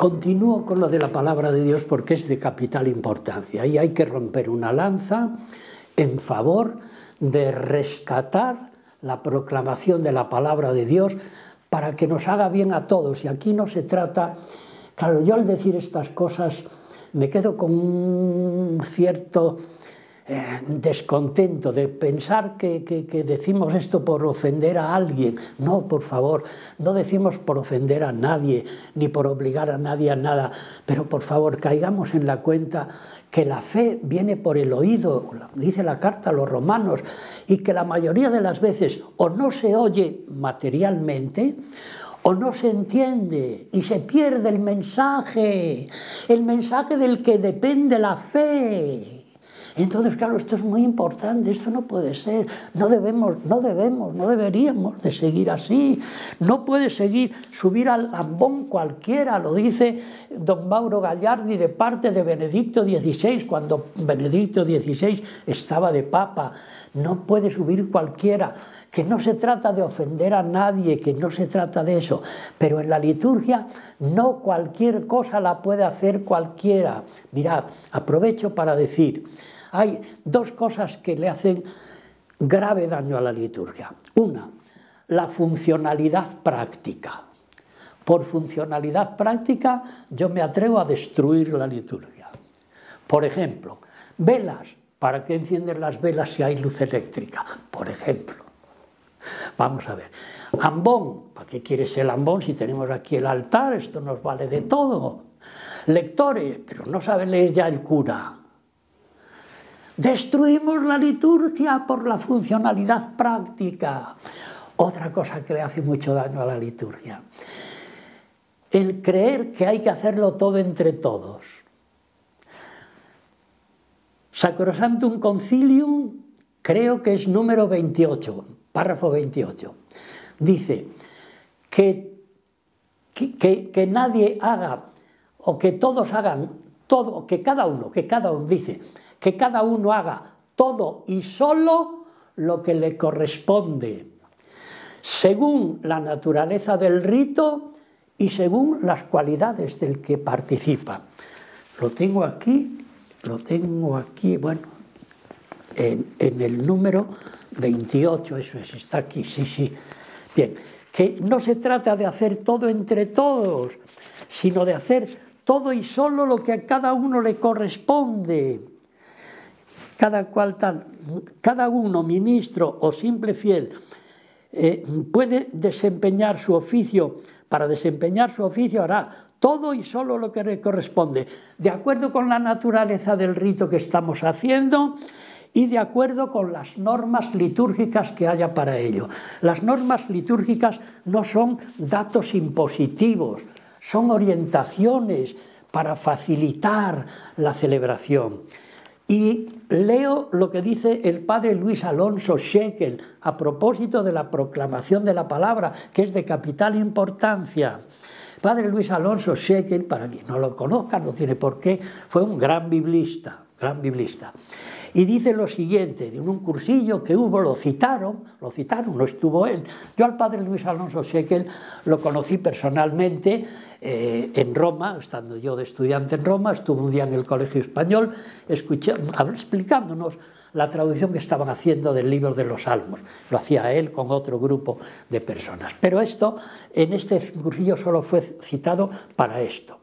Continúo con lo de la palabra de Dios porque es de capital importancia y hay que romper una lanza en favor de rescatar la proclamación de la palabra de Dios para que nos haga bien a todos. Y aquí no se trata, claro, yo al decir estas cosas me quedo con un cierto eh, descontento, de pensar que, que, decimos esto por ofender a alguien. No, por favor, no decimos por ofender a nadie, ni por obligar a nadie a nada, pero por favor, caigamos en la cuenta que la fe viene por el oído, dice la carta a los romanos, y que la mayoría de las veces o no se oye materialmente, o no se entiende y se pierde el mensaje, el mensaje del que depende la fe. Y entonces, claro, esto es muy importante, esto no puede ser, no debemos, no debemos, no deberíamos de seguir así, no puede seguir, subir al lambón cualquiera, lo dice don Mauro Gallardi de parte de Benedicto XVI, cuando Benedicto XVI estaba de papa, no puede subir cualquiera que no se trata de ofender a nadie, que no se trata de eso, pero en la liturgia no cualquier cosa la puede hacer cualquiera. Mirad, aprovecho para decir, hay dos cosas que le hacen grave daño a la liturgia. Una, la funcionalidad práctica. Por funcionalidad práctica yo me atrevo a destruir la liturgia. Por ejemplo, velas. ¿Para qué encienden las velas si hay luz eléctrica? Por ejemplo. Vamos a ver. Ambón, ¿para qué quieres el ambón si tenemos aquí el altar? Esto nos vale de todo. Lectores, pero no saben leer ya el cura. Destruimos la liturgia por la funcionalidad práctica. Otra cosa que le hace mucho daño a la liturgia. El creer que hay que hacerlo todo entre todos. Sacrosantum Concilium creo que es número 28, párrafo 28. Dice que, que, nadie haga o que todos hagan todo, que cada uno, que cada uno dice, que cada uno haga todo y solo lo que le corresponde, según la naturaleza del rito y según las cualidades del que participa. Lo tengo aquí, lo tengo aquí, bueno, en el número 28, eso es, está aquí, sí, sí. Bien, que no se trata de hacer todo entre todos, sino de hacer todo y solo lo que a cada uno le corresponde. Cada cual tal, cada uno, ministro o simple fiel, eh, puede desempeñar su oficio. Para desempeñar su oficio hará todo y solo lo que le corresponde, de acuerdo con la naturaleza del rito que estamos haciendo y de acuerdo con las normas litúrgicas que haya para ello. Las normas litúrgicas no son datos impositivos, son orientaciones para facilitar la celebración. Y leo lo que dice el padre Luis Alonso Shekel a propósito de la proclamación de la palabra, que es de capital importancia. Padre Luis Alonso Shekel, para quien no lo conozca, no tiene por qué, fue un gran biblista, gran biblista y dice lo siguiente, de un cursillo que hubo, lo citaron, lo citaron, no estuvo él. Yo al padre Luis Alonso Sequel lo conocí personalmente eh, en Roma, estando yo de estudiante en Roma, estuve un día en el Colegio Español explicándonos la traducción que estaban haciendo del libro de los Salmos. Lo hacía él con otro grupo de personas. Pero esto, en este cursillo solo fue citado para esto.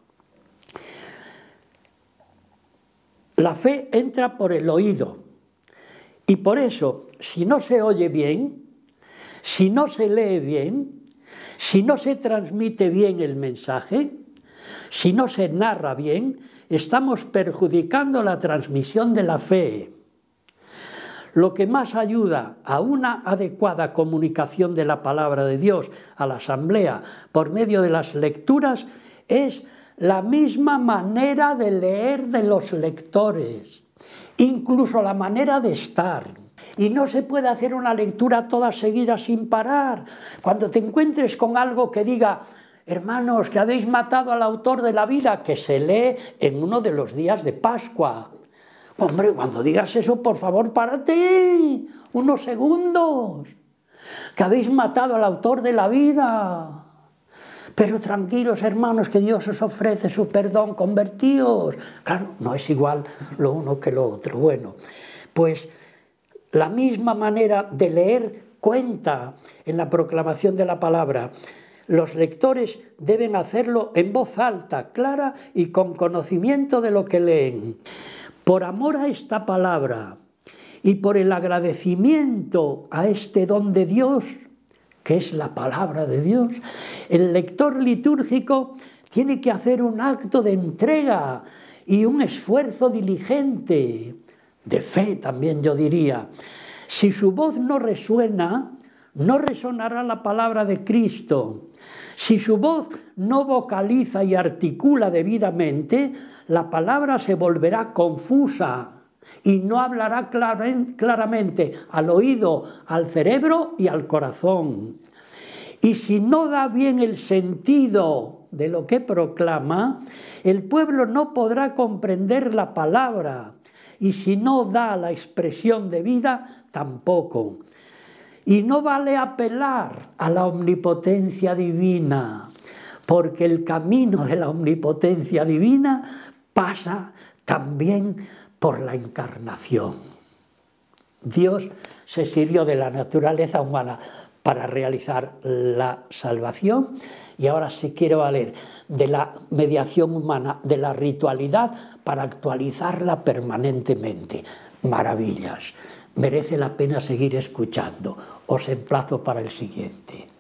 La fe entra por el oído. Y por eso, si no se oye bien, si no se lee bien, si no se transmite bien el mensaje, si no se narra bien, estamos perjudicando la transmisión de la fe. Lo que más ayuda a una adecuada comunicación de la palabra de Dios a la asamblea por medio de las lecturas es la misma manera de leer de los lectores, incluso la manera de estar. Y no se puede hacer una lectura toda seguida sin parar. Cuando te encuentres con algo que diga, hermanos, que habéis matado al autor de la vida, que se lee en uno de los días de Pascua. Hombre, cuando digas eso, por favor, párate unos segundos. Que habéis matado al autor de la vida. Pero tranquilos, hermanos, que Dios os ofrece su perdón, convertíos. Claro, no es igual lo uno que lo otro. Bueno, pues la misma manera de leer cuenta en la proclamación de la palabra. Los lectores deben hacerlo en voz alta, clara y con conocimiento de lo que leen. Por amor a esta palabra y por el agradecimiento a este don de Dios, que es la palabra de Dios, el lector litúrgico tiene que hacer un acto de entrega y un esfuerzo diligente, de fe también yo diría. Si su voz no resuena, no resonará la palabra de Cristo. Si su voz no vocaliza y articula debidamente, la palabra se volverá confusa, y no hablará claramente al oído, al cerebro y al corazón. Y si no da bien el sentido de lo que proclama, el pueblo no podrá comprender la palabra. Y si no da la expresión de vida, tampoco. Y no vale apelar a la omnipotencia divina, porque el camino de la omnipotencia divina pasa también por la encarnación. Dios se sirvió de la naturaleza humana para realizar la salvación y ahora se quiere valer de la mediación humana, de la ritualidad, para actualizarla permanentemente. Maravillas. Merece la pena seguir escuchando. Os emplazo para el siguiente.